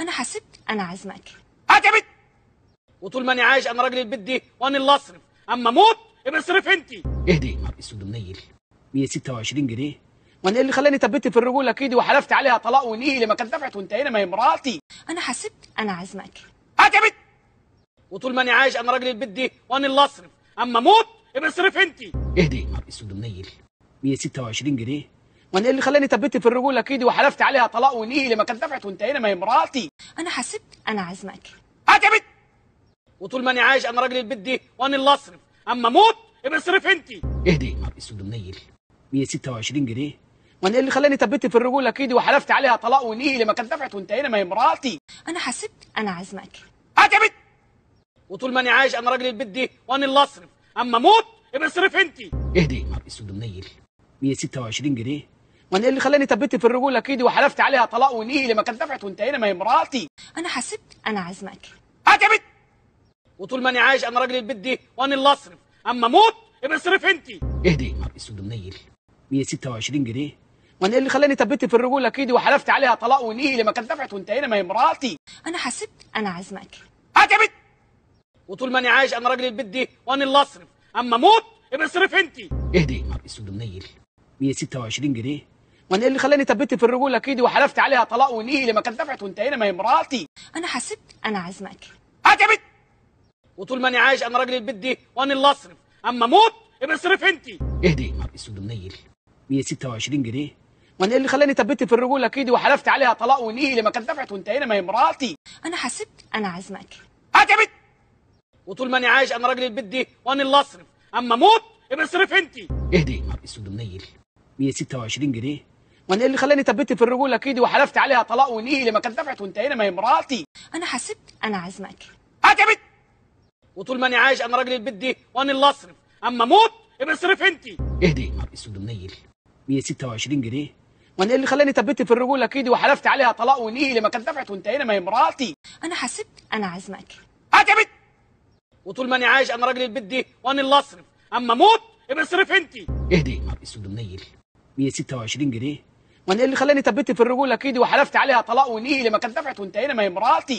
انا حسبت انا عزمك هات يا بنت وطول ما انا عايش انا راجل البيت دي وانا اللي اصرف اما اموت يبقى اصرف انت اهدي يا نهار اسود منيل 126 جنيه وانا ايه اللي خلاني تبت في الرجوله كده وحلفت عليها طلاق ونيه لما كانت دفعت وانتهينا ما هي مراتي انا حسبت انا عزمك هات يا بنت وطول ما انا عايش انا راجل البيت دي وانا اللي اصرف اما اموت يبقى اصرف انت اهدي يا نهار اسود منيل 126 جنيه وانا ايه اللي خلاني ثبت في الرجوله كده وحلفت عليها طلاق ونيه لما كانت دفعت وانتهينا ما هي مراتي انا حسيت انا عايز اكل هات يا بنت وطول ما انا عايش انا راجل البيت دي وانا اللي اصرف اما اموت ابقى اصرف انت اهدي يا نهار اسود منيل 126 جنيه وانا ايه اللي خلاني ثبت في الرجوله كده وحلفت عليها طلاق ونيه لما كانت دفعت وانتهينا ما هي مراتي انا حسيت انا عايز اكل هات يا بنت وطول ما انا عايش انا راجل البيت دي وانا اللي اصرف اما اموت ابقى اصرف انت اهدي يا نهار اسود منيل 126 جنيه ما انا اللي خلاني ثبتت في الرجوله كده وحلفت عليها طلاق ونيه لما كانت دفعت وانتهينا ما هي مراتي انا حسيت انا عايز اكل هات يا بنت وطول ما انا عايش انا راجل البيت دي وانا اللي اصرف اما اموت يبقى اصرف انت اهدي يا نهار اسود منيل 126 جنيه وانا اللي خلاني ثبتت في الرجوله كده وحلفت عليها طلاق ونيه لما كانت دفعت وانتهينا ما هي مراتي انا حسيت انا عايز اكل هات يا بنت وطول ما انا عايش انا راجل البيت دي وانا اللي اصرف اما اموت يبقى اصرف انت اهدي يا نهار اسود منيل 126 جنيه وانا ايه اللي خلاني ثبت في الرجوله كده وحلفت عليها طلاق ونيلي لما كانت دفعت وانتهينا ما هي مراتي انا حسبت انا عازمه اكل هات يا بنت وطول ما انا عايش انا راجل البيت دي وانا اللي اصرف اما اموت ابقى اصرف انت اهدي يا نهار اسود 126 جنيه وانا ايه اللي خلاني ثبت في الرجوله كده وحلفت عليها طلاق ونيلي لما كانت دفعت وانتهينا ما هي مراتي انا حسبت انا عازمه اكل هات يا بنت وطول ما انا عايش انا راجل البيت دي وانا اللي اصرف اما اموت ابقى اصرف انت اهدي يا نهار اسود 126 جنيه وانا ايه اللي خلاني ثبتت في الرجوله كده وحلفت عليها طلاق ونيلي لما كانت دفعت وانتهينا ما هي مراتي انا حسبت انا عازمه اكل هات يا وطول ما انا عايش انا راجل البيت دي وانا اللي اصرف اما اموت ابقى اصرف انت اهدي يا نهار اسود منيل 126 جنيه وانا ايه اللي خلاني ثبتت في الرجوله كده وحلفت عليها طلاق ونيلي لما كانت دفعت وانتهينا ما هي مراتي انا حسبت انا عازمه اكل هات يا وطول ما انا عايش انا راجل البيت دي وانا اللي اصرف اما اموت ابقى اصرف انت اهدي يا نهار اسود منيل 126 جنيه من ايه اللي خلاني ثبتت في الرجوله كده وحلفت عليها طلاق ونيه لما كانت دفعت وانتهينا ما هي مراتي